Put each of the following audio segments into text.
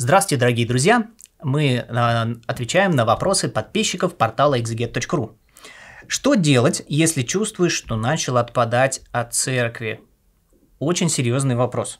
Здравствуйте, дорогие друзья! Мы э, отвечаем на вопросы подписчиков портала exeget.ru. Что делать, если чувствуешь, что начал отпадать от церкви? Очень серьезный вопрос.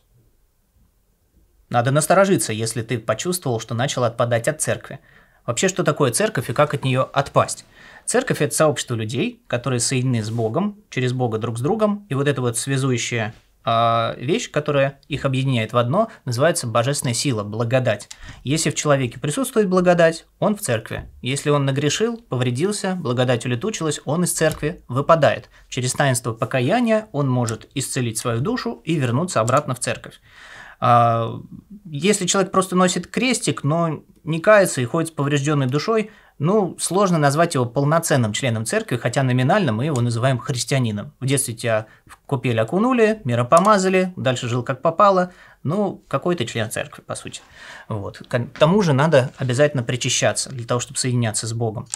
Надо насторожиться, если ты почувствовал, что начал отпадать от церкви. Вообще, что такое церковь и как от нее отпасть? Церковь – это сообщество людей, которые соединены с Богом, через Бога друг с другом, и вот это вот связующее а, вещь, которая их объединяет в одно, называется божественная сила, благодать. Если в человеке присутствует благодать, он в церкви. Если он нагрешил, повредился, благодать улетучилась, он из церкви выпадает. Через таинство покаяния он может исцелить свою душу и вернуться обратно в церковь. А, если человек просто носит крестик, но не кается и ходит с поврежденной душой, ну, сложно назвать его полноценным членом церкви, хотя номинально мы его называем христианином. В детстве тебя в купель окунули, миропомазали, дальше жил как попало, ну, какой ты член церкви, по сути. Вот. К тому же надо обязательно причащаться для того, чтобы соединяться с Богом.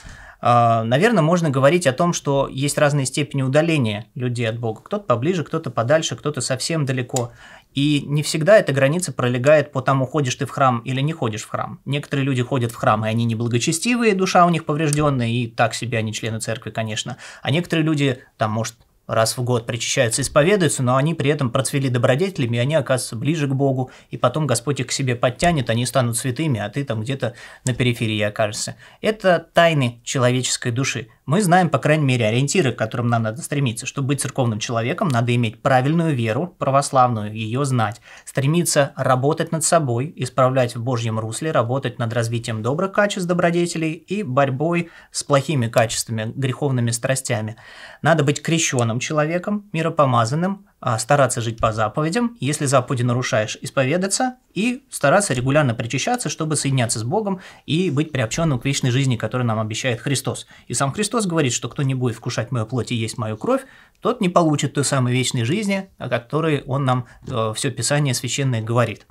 А, наверное, можно говорить о том, что есть разные степени удаления людей от Бога. Кто-то поближе, кто-то подальше, кто-то совсем далеко. И не всегда эта граница пролегает по тому, ходишь ты в храм или не ходишь в храм. Некоторые люди ходят в храм, и они неблагочестивые, душа у них поврежденная, и так себя они члены церкви, конечно. А некоторые люди, там, может, раз в год причащаются, исповедуются, но они при этом процвели добродетелями, и они оказываются ближе к Богу, и потом Господь их к себе подтянет, они станут святыми, а ты там где-то на периферии окажешься. Это тайны человеческой души мы знаем, по крайней мере, ориентиры, к которым нам надо стремиться. Чтобы быть церковным человеком, надо иметь правильную веру, православную, ее знать, стремиться работать над собой, исправлять в Божьем русле, работать над развитием добрых качеств, добродетелей и борьбой с плохими качествами, греховными страстями. Надо быть крещенным человеком, миропомазанным, а, стараться жить по заповедям, если заповеди нарушаешь, исповедаться и стараться регулярно причащаться, чтобы соединяться с Богом и быть приобщенным к вечной жизни, которую нам обещает Христос. И сам Христос говорит, что кто не будет вкушать мою плоть и есть мою кровь, тот не получит той самой вечной жизни, о которой он нам э, все Писание священное говорит.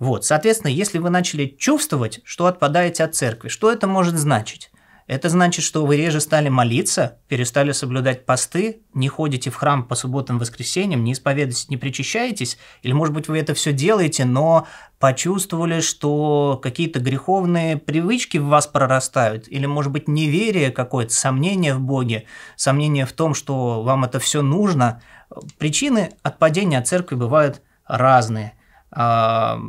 Вот, соответственно, если вы начали чувствовать, что отпадаете от церкви, что это может значить? Это значит, что вы реже стали молиться, перестали соблюдать посты, не ходите в храм по субботам, воскресеньям, не исповедуетесь, не причащаетесь, или, может быть, вы это все делаете, но почувствовали, что какие-то греховные привычки в вас прорастают, или, может быть, неверие какое-то, сомнение в Боге, сомнение в том, что вам это все нужно. Причины отпадения от церкви бывают разные. А,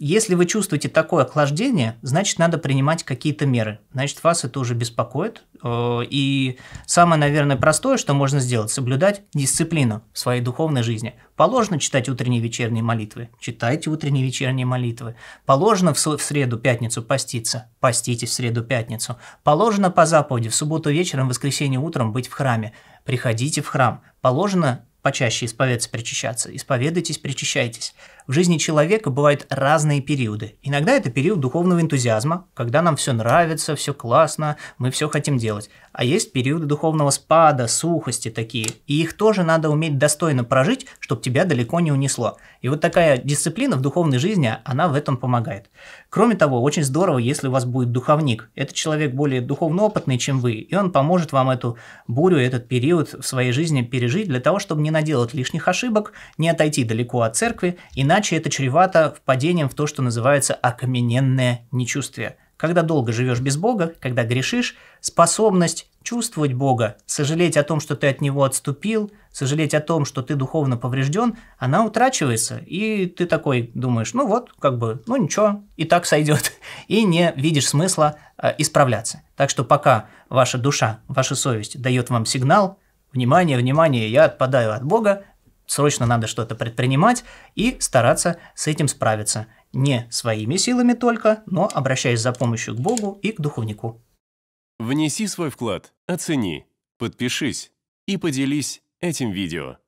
если вы чувствуете такое охлаждение, значит, надо принимать какие-то меры. Значит, вас это уже беспокоит. Э, и самое, наверное, простое, что можно сделать, соблюдать дисциплину в своей духовной жизни. Положено читать утренние и вечерние молитвы. Читайте утренние и вечерние молитвы. Положено в среду, пятницу поститься. Поститесь в среду, пятницу. Положено по заповеди в субботу вечером, в воскресенье утром быть в храме. Приходите в храм. Положено почаще исповедаться, причащаться. Исповедуйтесь, причащайтесь. В жизни человека бывают разные периоды. Иногда это период духовного энтузиазма, когда нам все нравится, все классно, мы все хотим делать. А есть периоды духовного спада, сухости такие. И их тоже надо уметь достойно прожить, чтобы тебя далеко не унесло. И вот такая дисциплина в духовной жизни, она в этом помогает. Кроме того, очень здорово, если у вас будет духовник. Этот человек более духовно опытный, чем вы, и он поможет вам эту бурю, этот период в своей жизни пережить для того, чтобы не наделать лишних ошибок, не отойти далеко от церкви и на Иначе это чревато впадением в то, что называется окамененное нечувствие. Когда долго живешь без Бога, когда грешишь, способность чувствовать Бога, сожалеть о том, что ты от Него отступил, сожалеть о том, что ты духовно поврежден, она утрачивается. И ты такой думаешь, ну вот, как бы, ну ничего, и так сойдет. И не видишь смысла э, исправляться. Так что пока ваша душа, ваша совесть дает вам сигнал, внимание, внимание, я отпадаю от Бога, Срочно надо что-то предпринимать и стараться с этим справиться. Не своими силами только, но обращаясь за помощью к Богу и к духовнику. Внеси свой вклад, оцени, подпишись и поделись этим видео.